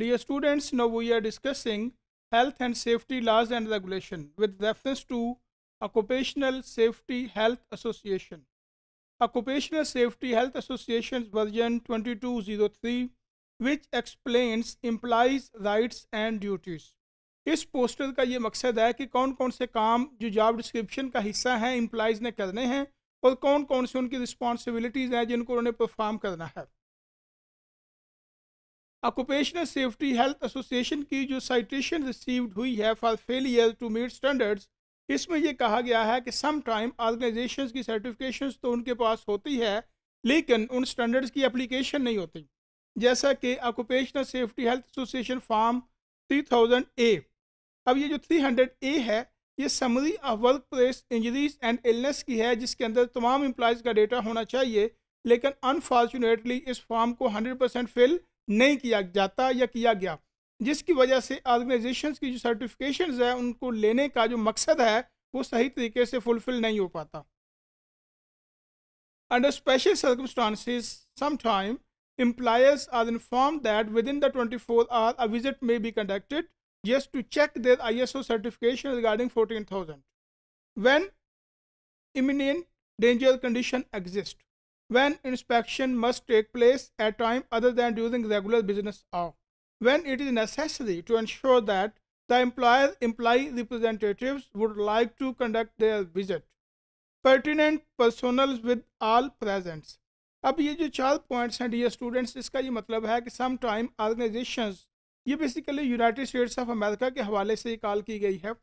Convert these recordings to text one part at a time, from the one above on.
Dear students, now we are discussing health and safety laws and regulation with reference to Occupational Safety Health Association. Occupational Safety Health Association's version 2203 which explains implies rights and duties. इस poster का ये मकसद है कि कौन कौन से काम जो जॉब डिस्क्रिप्शन का हिस्सा हैं इम्प्लाइज ने करने हैं और कौन कौन से उनकी रिस्पॉन्सिबिलिटीज़ हैं जिनको उन्हें परफॉर्म करना है ऑक्यूपेशनल सेफ्टी हेल्थ एसोसिएशन की जो साइटेशन रिसीव्ड हुई है for failure to meet standards इसमें यह कहा गया है कि सम टाइम ऑर्गेनाइजेशन की सर्टिफिकेशन तो उनके पास होती है लेकिन उन स्टैंडर्ड्स की एप्लीकेशन नहीं होती जैसा कि occupational safety health association form 3000 A अब ये जो 300 ए है ये summary of work place injuries and illness की है जिसके अंदर तमाम एम्प्लॉयज़ का डेटा होना चाहिए लेकिन अनफॉर्चुनेटली इस फॉर्म को 100 परसेंट फिल नहीं किया जाता या किया गया जिसकी वजह से ऑर्गेनाइजेशन की जो सर्टिफिकेशन है उनको लेने का जो मकसद है वो सही तरीके से फुलफिल नहीं हो पाता under special circumstances some time employers are informed that within the twenty four hour a visit may be conducted just to check there I S O certification regarding fourteen thousand when imminent danger condition exist when inspection must take place at time other than during regular business hour when it is necessary to ensure that the employer employee representatives would like to conduct their visit pertinent personnel with all present अब ये जो चार points हैं D students इसका ये मतलब है कि सम टाइम ऑर्गेनाइजेशंस ये basically United States of America के हवाले से कॉल की गई है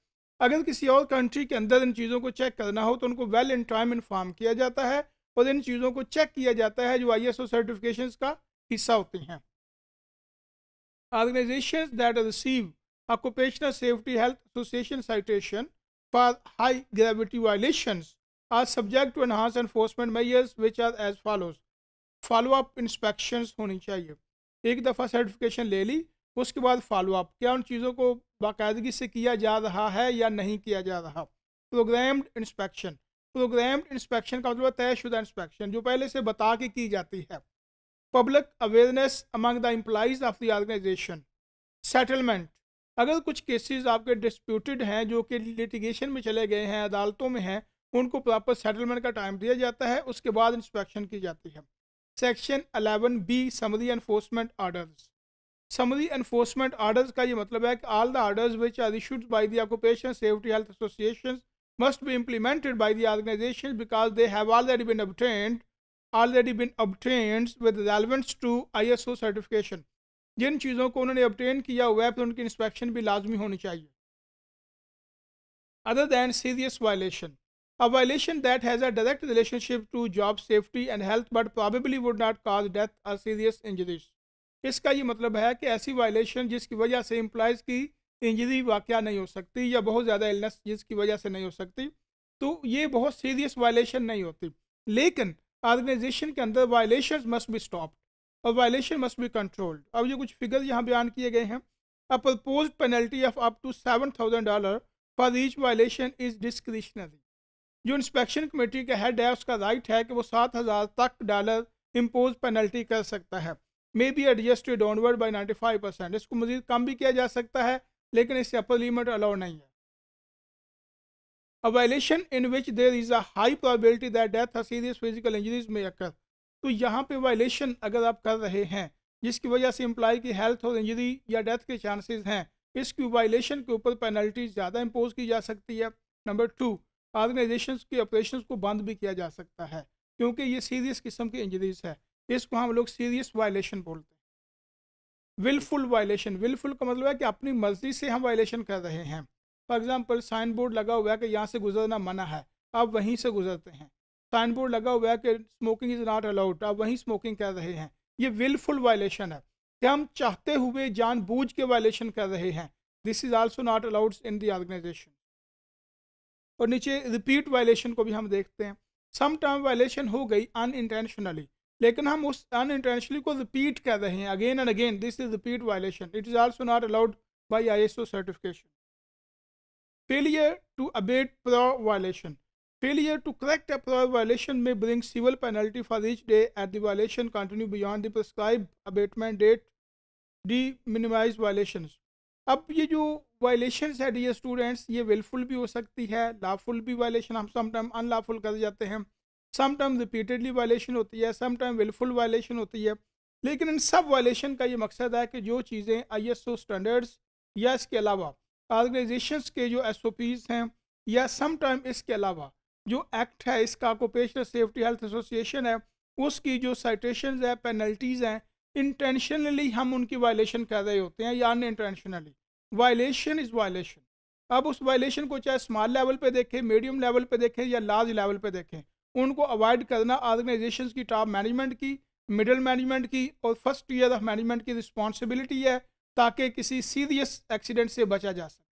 अगर किसी और कंट्री के अंदर इन चीज़ों को चेक करना हो तो उनको वेल इन टाइम इन्फॉर्म किया जाता है और इन चीज़ों को चेक किया जाता है जो आई एस ओ सर्टिफिकेशन का हिस्सा होते हैं organization that receive occupational safety health association citation for high gravity violation are subject to enhance enforcement measures which are as follows follow up inspection होनी चाहिए एक दफ़ा सर्टिफिकेशन ले ली उसके बाद फॉलो अप क्या उन चीज़ों को बाकायदगी से किया जा रहा है या नहीं किया जा रहा प्रोग्राम्ड इंस्पेक्शन प्रोग्राम्ड इंस्पेक्शन का मतलब तयशुदा इंस्पेक्शन जो पहले से बता के की जाती है public awareness among the employees of the organization settlement अगर कुछ केसेस आपके डिस्प्यूटेड हैं जो कि लिटिगेशन में चले गए हैं अदालतों में हैं उनको प्रॉपर सेटलमेंट का टाइम दिया जाता है उसके बाद इंस्पेक्शन की जाती है section eleven B summary enforcement orders summary enforcement orders का ये मतलब है कि all the orders which are issued by the occupation safety health association must be implemented by the organization because they have already been obtained already been obtained with relevance to ISO certification jin cheezon ko unhone obtain kiya hua hai फिर उनकी inspection भी लाजमी होनी चाहिए other than serious violation. A violation that has a direct relationship to job safety and health but probably would not cause death or serious injuries. iska ye matlab hai ki aisi violation jiski wajah se employees ki injury वाक़ नहीं हो सकती या बहुत ज़्यादा illness जिसकी वजह से नहीं हो सकती तो ये बहुत सीरियस वायलेशन नहीं होती लेकिन ऑर्गेनाइजेशन के अंदर वायलेशन मस्ट बी स्टॉप और वायलेशन मस्ट बी कंट्रोल्ड अब ये कुछ फिगर्स यहाँ बयान किए गए हैं a propose penalty of up to seven thousand dollar for reach violation is discretionary जो इंस्पेक्शन कमेटी का हेड है उसका राइट है कि वो सात हज़ार तक डॉलर इम्पोज पेनल्टी कर सकता है may be adjusted onward by ninety five percent इसको मजीद कम भी किया जा सकता है लेकिन इससे अपर लिमिट अलाउड नहीं है a violation in which there is a high probability that death or serious physical injuries may तो यहाँ पे वायलेशन अगर आप कर रहे हैं जिसकी वजह से इम्प्लाई की हेल्थ और इंजरी या डेथ के चांसेस हैं इसकी वायलेशन के ऊपर पेनल्टी ज़्यादा इम्पोज की जा सकती है नंबर टू ऑर्गेनाइजेशन के ऑपरेशन को बंद भी किया जा सकता है क्योंकि ये सीरियस किस्म की इंजरीज है इसको हम लोग सीरियस वायलेशन बोलते हैं विलफुल वायलेशन विलफुल का मतलब है कि अपनी मर्जी से हम वायलेशन कर रहे हैं फॉर एग्जाम्पल साइन बोर्ड लगा हुआ है कि यहाँ से गुजरना मना है आप वहीं से गुजरते हैं साइन बोर्ड लगा हुआ है कि स्मोकिंग इज़ नॉट अलाउड आप वहीं स्मोकिंग कर रहे हैं ये विलफुल वायलेशन है कि हम चाहते हुए जानबूझ के वायलेशन कर रहे हैं this is also not allowed in the organization और नीचे रिपीट वायलेशन को भी हम देखते हैं सम टाइम वायलेशन हो गई अन इंटेंशनली लेकिन हम उस अन इंटेंशनली को रिपीट कर रहे हैं again and again this is repeat violation it is also not allowed by ISO certification failure to abate pro violation failure to correct a pro violation में bring civil penalty for each day at the violation continue beyond the prescribe abatement date the minimize violation अब ये जो violation है D students ये wilful भी हो सकती है लाफुल भी वायलेशन हम समटाइम अनलाफुल कर जाते हैं समटाइम रिपीटेडली वायलेशन होती है समटाइम विलफुल वायलेशन होती है लेकिन इन सब वायलेशन का ये मकसद है कि जो चीज़ें आई एस ओ स्टैंडर्ड्स या इसके अलावा ऑर्गेनाइजेशन के जो एस ओ पीज़ हैं या समटाइम इसके अलावा जो एक्ट है इसका ऑकोपेशनल सेफ्टी हेल्थ एसोसिएशन है उसकी जो साइटेशन है पेनल्टीज़ हैं इंटेंशनली हम उनकी वायलेशन कर रहे होते हैं या unintentionally violation is violation अब उस वायलेशन को चाहे स्मॉल लेवल पे देखें मीडियम लेवल पे देखें या लार्ज लेवल पे देखें उनको अवॉइड करना ऑर्गेनाइजेशन की टॉप मैनेजमेंट की मिडिल मैनेजमेंट की और फर्स्ट ईयर ऑफ मैनेजमेंट की रिस्पॉन्सिबिलिटी है ताकि किसी सीरियस एक्सीडेंट से बचा जा सके